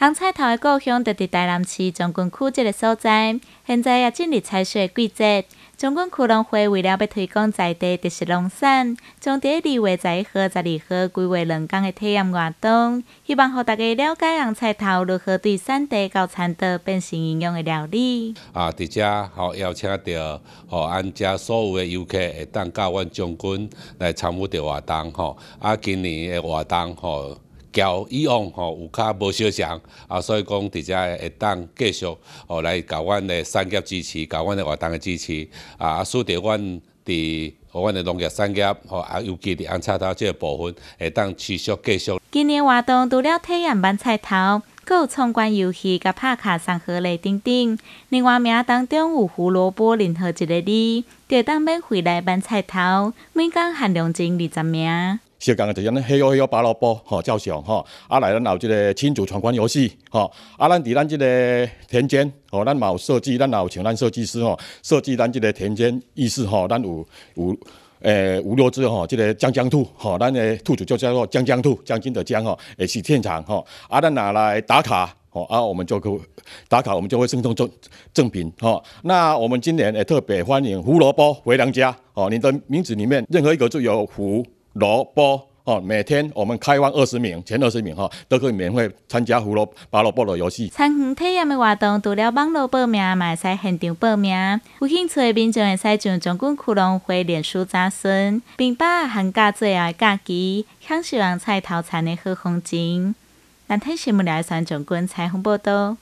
红菜头的故乡就伫台南市将军区这个所在，现在也进入采收的季节。将军区农会为了要推广在地特色农产，从第一二月十一号、十二号规划两天的体验活动，希望让大家了解红菜头如何对产地到产地变成营养的料理。啊，伫只好邀请到吼安遮所有的游客会当到阮将军来参与的活动吼，啊，今年的活动吼。交以往吼有较无相像啊，所以讲伫遮会当继续吼来交阮的产业支持，交阮的活动的支持啊，啊，使得阮伫阮的农业产业吼，啊，尤其伫红菜头即个部分会当持续继续。今年活动除了体验扮菜头，阁有参观游戏、甲拍卡上河内等等。另外名当中有胡萝卜，任何一个字就当买回来扮菜头，每工限量前二十名。相同就是讲，嘿哟嘿哟拔萝卜，吼照相，吼。阿来，咱有这个亲子闯关游戏，吼。阿咱伫咱这个田间，吼，咱有设计，咱有请咱设计师，吼，设计咱这个田间意式，吼，咱有有诶五六只，吼，这个江江兔，吼，咱诶兔子就叫做江江兔，将军的江，吼，也是现场，吼。阿咱拿来打卡，吼，啊，我们就可打卡，我们就会赠送赠品，吼。那我们今年也特别欢迎胡萝卜回娘家，哦。你的名字里面任何一个就有胡。萝卜哦，每天我们开放二十名前二十名哈，都可以免费参加胡萝卜拔萝卜的游戏。参与体验的活动除了网络报名，嘛会使现场报名。有兴趣的民众会使上将军窟窿会连书查询，并把寒假最后的假期，享受菜头餐的好风景。咱听羡慕了，三将军彩虹报道。